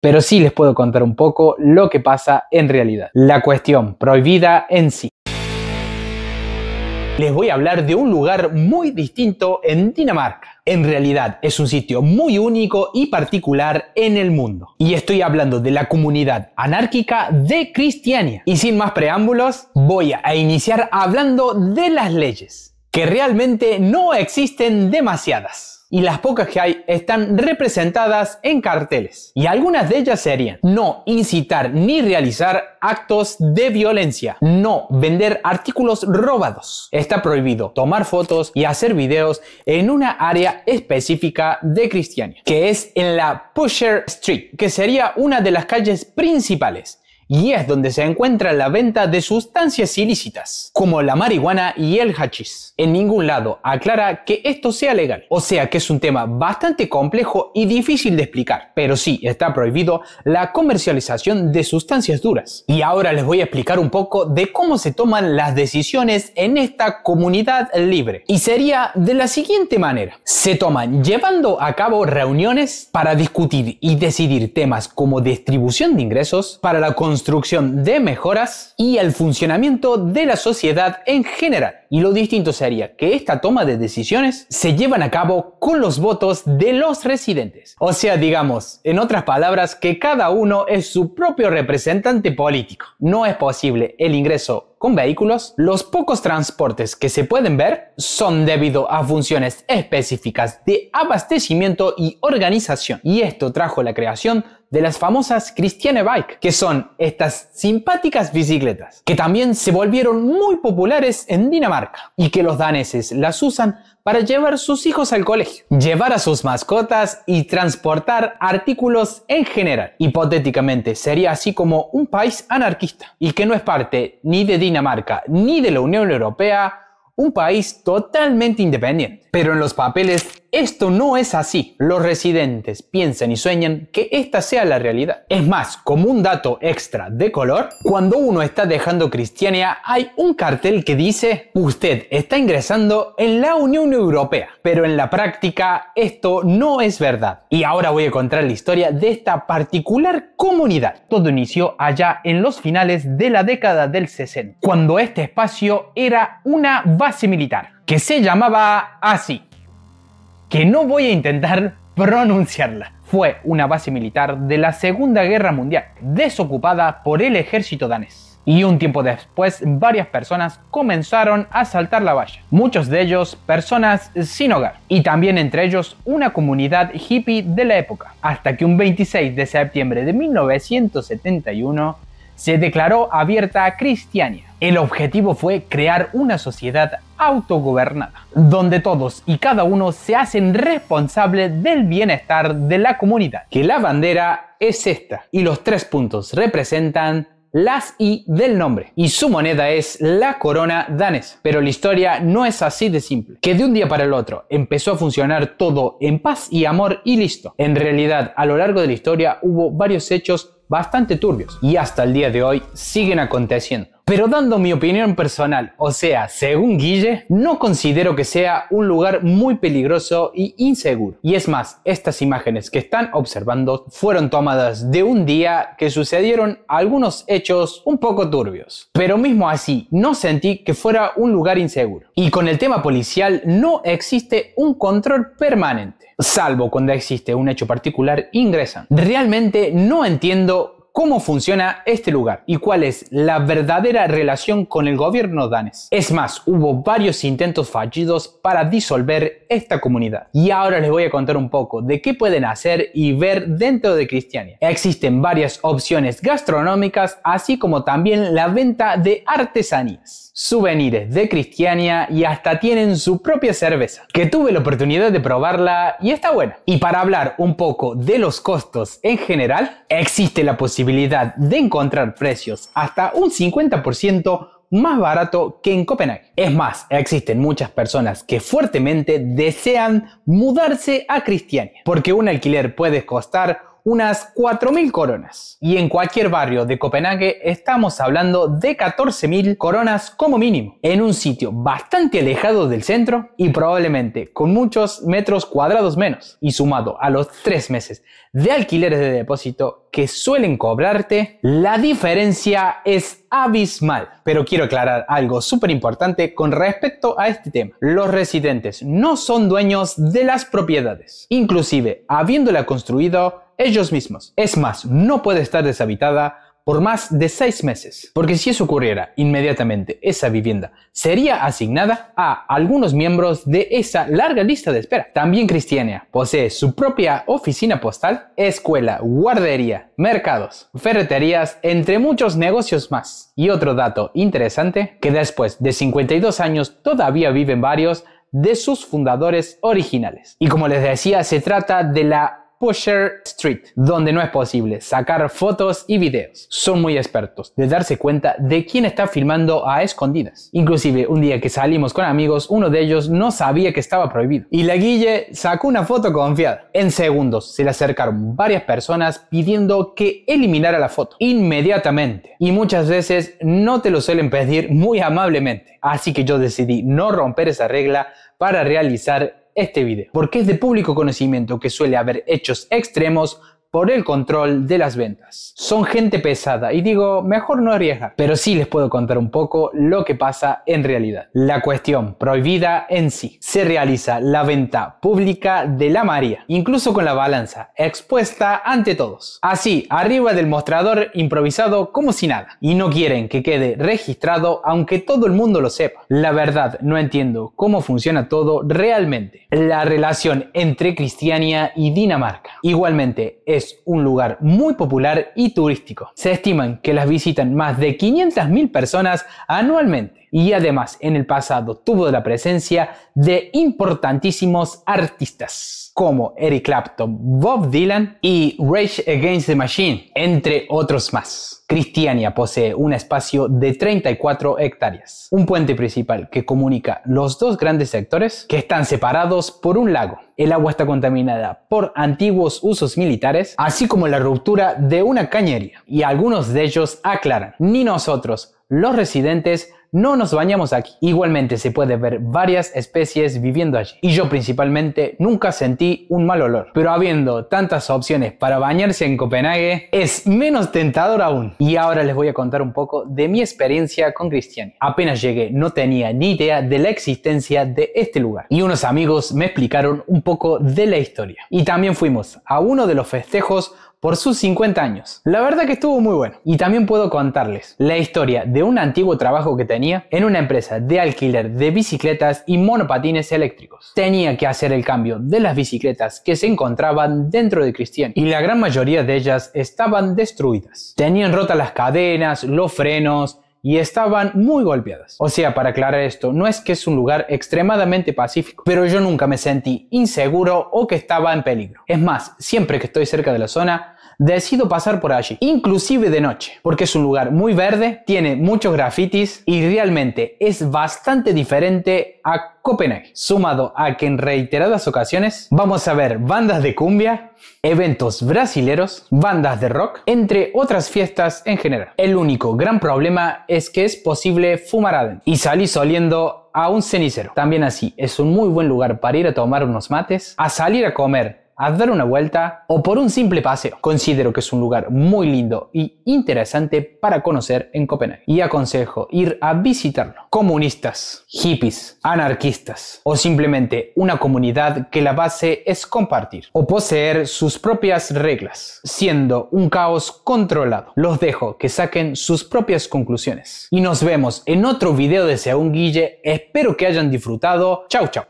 pero sí les puedo contar un poco lo que pasa en realidad. La cuestión prohibida en sí. Les voy a hablar de un lugar muy distinto en Dinamarca. En realidad es un sitio muy único y particular en el mundo. Y estoy hablando de la comunidad anárquica de Cristiania. Y sin más preámbulos, voy a iniciar hablando de las leyes, que realmente no existen demasiadas y las pocas que hay están representadas en carteles. Y algunas de ellas serían no incitar ni realizar actos de violencia, no vender artículos robados. Está prohibido tomar fotos y hacer videos en una área específica de Cristiania, que es en la Pusher Street, que sería una de las calles principales y es donde se encuentra la venta de sustancias ilícitas, como la marihuana y el hachís. En ningún lado aclara que esto sea legal, o sea que es un tema bastante complejo y difícil de explicar, pero sí está prohibido la comercialización de sustancias duras. Y ahora les voy a explicar un poco de cómo se toman las decisiones en esta comunidad libre. Y sería de la siguiente manera. Se toman llevando a cabo reuniones para discutir y decidir temas como distribución de ingresos para la construcción construcción de mejoras y al funcionamiento de la sociedad en general. Y lo distinto sería que esta toma de decisiones se llevan a cabo con los votos de los residentes. O sea, digamos, en otras palabras, que cada uno es su propio representante político. No es posible el ingreso con vehículos, los pocos transportes que se pueden ver son debido a funciones específicas de abastecimiento y organización. Y esto trajo la creación de las famosas Christiane Bike, que son estas simpáticas bicicletas, que también se volvieron muy populares en Dinamarca y que los daneses las usan para llevar sus hijos al colegio, llevar a sus mascotas y transportar artículos en general. Hipotéticamente sería así como un país anarquista y que no es parte ni de Dinamarca ni de la Unión Europea, un país totalmente independiente. Pero en los papeles esto no es así. Los residentes piensan y sueñan que esta sea la realidad. Es más, como un dato extra de color, cuando uno está dejando Cristiania hay un cartel que dice usted está ingresando en la Unión Europea. Pero en la práctica esto no es verdad. Y ahora voy a contar la historia de esta particular comunidad. Todo inició allá en los finales de la década del 60, cuando este espacio era una base militar que se llamaba así, que no voy a intentar pronunciarla. Fue una base militar de la Segunda Guerra Mundial, desocupada por el ejército danés y un tiempo después varias personas comenzaron a saltar la valla, muchos de ellos personas sin hogar, y también entre ellos una comunidad hippie de la época, hasta que un 26 de septiembre de 1971 se declaró abierta a Cristiania. El objetivo fue crear una sociedad autogobernada, donde todos y cada uno se hacen responsables del bienestar de la comunidad. Que la bandera es esta, y los tres puntos representan las I del nombre. Y su moneda es la corona danesa. Pero la historia no es así de simple. Que de un día para el otro empezó a funcionar todo en paz y amor y listo. En realidad, a lo largo de la historia hubo varios hechos bastante turbios y hasta el día de hoy siguen aconteciendo pero dando mi opinión personal, o sea, según Guille, no considero que sea un lugar muy peligroso y inseguro. Y es más, estas imágenes que están observando fueron tomadas de un día que sucedieron algunos hechos un poco turbios. Pero mismo así, no sentí que fuera un lugar inseguro. Y con el tema policial no existe un control permanente, salvo cuando existe un hecho particular ingresan. Realmente no entiendo cómo funciona este lugar y cuál es la verdadera relación con el gobierno danés. Es más, hubo varios intentos fallidos para disolver esta comunidad. Y ahora les voy a contar un poco de qué pueden hacer y ver dentro de Cristiania. Existen varias opciones gastronómicas, así como también la venta de artesanías, souvenirs de Cristiania y hasta tienen su propia cerveza, que tuve la oportunidad de probarla y está buena. Y para hablar un poco de los costos en general, existe la posibilidad de encontrar precios hasta un 50% más barato que en Copenhague. Es más, existen muchas personas que fuertemente desean mudarse a Cristiania, porque un alquiler puede costar unas 4.000 coronas. Y en cualquier barrio de Copenhague estamos hablando de 14.000 coronas como mínimo, en un sitio bastante alejado del centro y probablemente con muchos metros cuadrados menos. Y sumado a los tres meses de alquileres de depósito que suelen cobrarte, la diferencia es abismal. Pero quiero aclarar algo súper importante con respecto a este tema. Los residentes no son dueños de las propiedades. Inclusive, habiéndola construido, ellos mismos. Es más, no puede estar deshabitada por más de seis meses, porque si eso ocurriera inmediatamente, esa vivienda sería asignada a algunos miembros de esa larga lista de espera. También Cristiania posee su propia oficina postal, escuela, guardería, mercados, ferreterías, entre muchos negocios más. Y otro dato interesante, que después de 52 años todavía viven varios de sus fundadores originales. Y como les decía, se trata de la Pusher Street, donde no es posible sacar fotos y videos. Son muy expertos de darse cuenta de quién está filmando a escondidas. Inclusive un día que salimos con amigos, uno de ellos no sabía que estaba prohibido. Y la Guille sacó una foto confiada. En segundos se le acercaron varias personas pidiendo que eliminara la foto inmediatamente. Y muchas veces no te lo suelen pedir muy amablemente. Así que yo decidí no romper esa regla para realizar este video, porque es de público conocimiento que suele haber hechos extremos por el control de las ventas. Son gente pesada y digo, mejor no arriesgar, pero sí les puedo contar un poco lo que pasa en realidad. La cuestión prohibida en sí. Se realiza la venta pública de la María, incluso con la balanza expuesta ante todos. Así, arriba del mostrador improvisado como si nada. Y no quieren que quede registrado aunque todo el mundo lo sepa. La verdad, no entiendo cómo funciona todo realmente. La relación entre Cristiania y Dinamarca. Igualmente, es es un lugar muy popular y turístico. Se estiman que las visitan más de 500.000 personas anualmente y además en el pasado tuvo la presencia de importantísimos artistas como Eric Clapton, Bob Dylan y Rage Against the Machine, entre otros más. Cristiania posee un espacio de 34 hectáreas, un puente principal que comunica los dos grandes sectores que están separados por un lago. El agua está contaminada por antiguos usos militares, así como la ruptura de una cañería, y algunos de ellos aclaran, ni nosotros, los residentes, no nos bañamos aquí. Igualmente se puede ver varias especies viviendo allí. Y yo principalmente nunca sentí un mal olor. Pero habiendo tantas opciones para bañarse en Copenhague, es menos tentador aún. Y ahora les voy a contar un poco de mi experiencia con Cristiania. Apenas llegué no tenía ni idea de la existencia de este lugar. Y unos amigos me explicaron un poco de la historia. Y también fuimos a uno de los festejos por sus 50 años. La verdad que estuvo muy bueno. Y también puedo contarles la historia de un antiguo trabajo que tenía en una empresa de alquiler de bicicletas y monopatines eléctricos. Tenía que hacer el cambio de las bicicletas que se encontraban dentro de Cristian y la gran mayoría de ellas estaban destruidas. Tenían rotas las cadenas, los frenos, y estaban muy golpeadas. O sea, para aclarar esto, no es que es un lugar extremadamente pacífico, pero yo nunca me sentí inseguro o que estaba en peligro. Es más, siempre que estoy cerca de la zona, decido pasar por allí, inclusive de noche, porque es un lugar muy verde, tiene muchos grafitis y realmente es bastante diferente a Copenhague, sumado a que en reiteradas ocasiones vamos a ver bandas de cumbia, eventos brasileros, bandas de rock, entre otras fiestas en general. El único gran problema es que es posible fumar adentro y salir oliendo a un cenicero. También así, es un muy buen lugar para ir a tomar unos mates, a salir a comer a dar una vuelta o por un simple paseo. Considero que es un lugar muy lindo y interesante para conocer en Copenhague y aconsejo ir a visitarlo. Comunistas, hippies, anarquistas o simplemente una comunidad que la base es compartir o poseer sus propias reglas, siendo un caos controlado. Los dejo que saquen sus propias conclusiones y nos vemos en otro video de Seún Guille. Espero que hayan disfrutado. Chau chau.